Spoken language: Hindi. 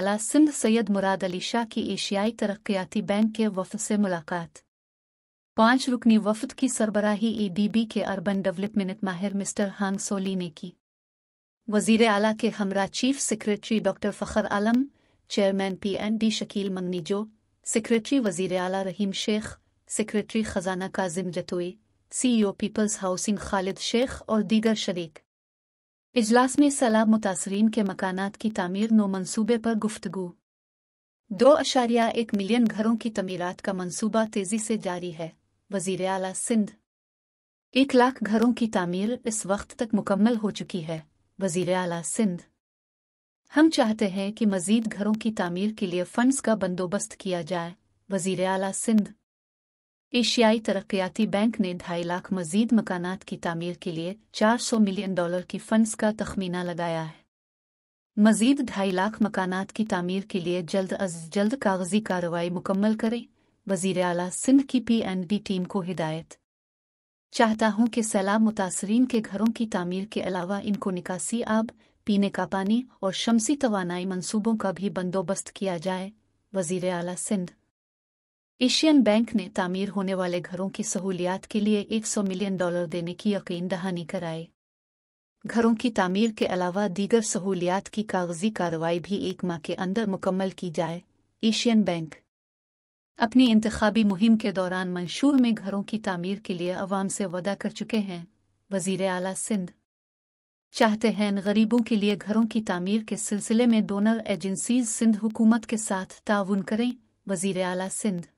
अला सिंध सैयद मुराद अली शाह की एशियाई तरक्याती बैंक के वफद से मुलाकात पांच रुकनी वफद की सरबराही बी के अर्बन डेवलपमेंट माहिर मिस्टर हांग सोली ने की वजीर आला के हमरा chief secretary doctor Fakhar Alam chairman P N D Shakeel Mangnejo secretary वजीर आला रहीम शेख सेक्रेटरी ख़जाना Kazim Jatoi CEO people's housing Khalid Sheikh और दीगर शरीक इजलास में सलाब मुतासरीन के मकानात की तमीर नो मनसूबे पर गुफ्तगु दो अशारिया एक मिलियन घरों की तमीरत का मनसूबा तेजी से जारी है वजीर अला सिंध एक लाख घरों की तमीर इस वक्त तक मुकम्मल हो चुकी है वजीर अला सिंध हम चाहते हैं कि मजीद घरों की तमीर के लिए फंडस का बंदोबस्त किया जाए वजीर अला सिंध एशियाई तरक्याती बैंक ने ढाई लाख मजीद मकानात की तामीर के लिए 400 मिलियन डॉलर की फंड्स का तखमीना लगाया है मजीद ढाई लाख मकानात की तामीर के लिए जल्द अज जल्द कागजी कार्रवाई मुकम्मल करें वजीर अला सिंध की पी एन बी टीम को हिदायत चाहता हूं कि सैलाब मुतासरीन के घरों की तामीर के अलावा इनको निकासी आब पीने का पानी और शमसी तोानाई मनसूबों का भी बंदोबस्त किया जाए वजीर अला सिंध एशियन बैंक ने तामीर होने वाले घरों की सहूलियात के लिए 100 मिलियन डॉलर देने की यकीन दहानी कराई घरों की तामीर के अलावा दीगर सहूलियात की कागजी कार्रवाई भी एक माह के अंदर मुकम्मल की जाए एशियन बैंक अपनी इंतबी मुहिम के दौरान मंशूर में घरों की तामीर के लिए अवाम से वादा कर चुके हैं वजीर अला सिंध चाहते हैं गरीबों के लिए घरों की तामीर के सिलसिले में डोनर एजेंसीज सिंध हुकूमत के साथ ताउन करें वजीर अला सिंध